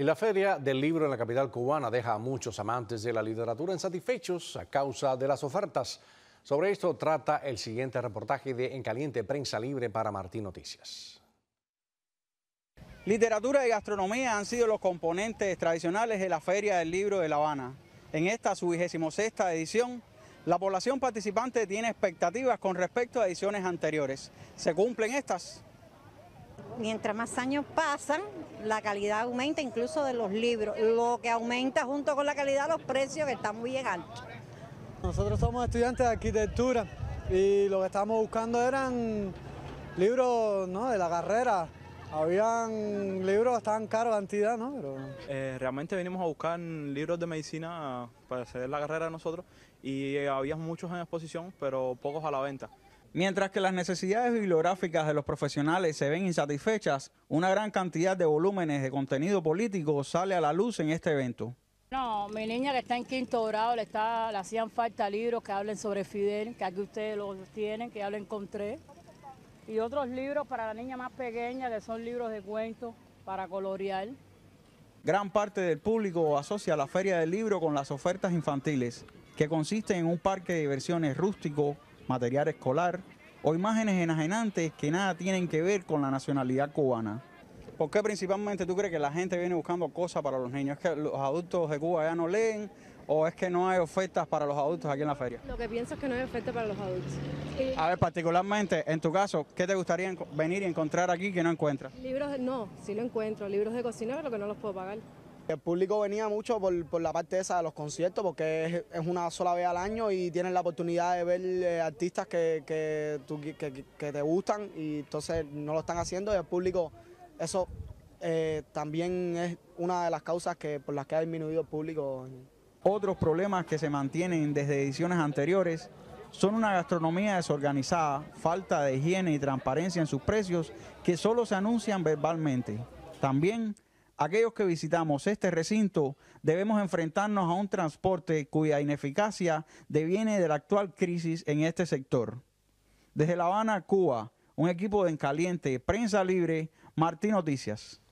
Y la Feria del Libro en la capital cubana deja a muchos amantes de la literatura insatisfechos a causa de las ofertas. Sobre esto trata el siguiente reportaje de En Caliente Prensa Libre para Martín Noticias. Literatura y gastronomía han sido los componentes tradicionales de la Feria del Libro de La Habana. En esta, su vigésimo sexta edición, la población participante tiene expectativas con respecto a ediciones anteriores. ¿Se cumplen estas? mientras más años pasan, la calidad aumenta incluso de los libros, lo que aumenta junto con la calidad los precios que están muy altos. Nosotros somos estudiantes de arquitectura y lo que estábamos buscando eran libros de la carrera. Habían libros que estaban caros cantidad, ¿no? Pero... Eh, realmente vinimos a buscar libros de medicina para hacer la carrera de nosotros y había muchos en exposición, pero pocos a la venta. Mientras que las necesidades bibliográficas de los profesionales se ven insatisfechas, una gran cantidad de volúmenes de contenido político sale a la luz en este evento. No, mi niña que está en quinto grado le, está, le hacían falta libros que hablen sobre Fidel, que aquí ustedes los tienen, que ya lo encontré. Y otros libros para la niña más pequeña, que son libros de cuentos para colorear. Gran parte del público asocia la Feria del Libro con las ofertas infantiles, que consiste en un parque de diversiones rústico material escolar o imágenes enajenantes que nada tienen que ver con la nacionalidad cubana. ¿Por qué principalmente tú crees que la gente viene buscando cosas para los niños? ¿Es que los adultos de Cuba ya no leen o es que no hay ofertas para los adultos aquí en la feria? Lo que pienso es que no hay ofertas para los adultos. A ver, particularmente en tu caso, ¿qué te gustaría venir y encontrar aquí que no encuentras? Libros, no, sí lo encuentro. Libros de cocina, pero que no los puedo pagar. El público venía mucho por, la parte esa de los conciertos, porque es, una sola vez al año y tienes la oportunidad de ver eh, artistas que, te gustan y entonces no lo están haciendo y el público, eso eh, también es una de las causas que, por las que ha disminuido el público. Otros problemas que se mantienen desde ediciones anteriores son una gastronomía desorganizada, falta de higiene y transparencia en sus precios que solo se anuncian verbalmente. También Aquellos que visitamos este recinto debemos enfrentarnos a un transporte cuya ineficacia deviene de la actual crisis en este sector. Desde La Habana, Cuba, un equipo de Encaliente, Prensa Libre, Martín Noticias.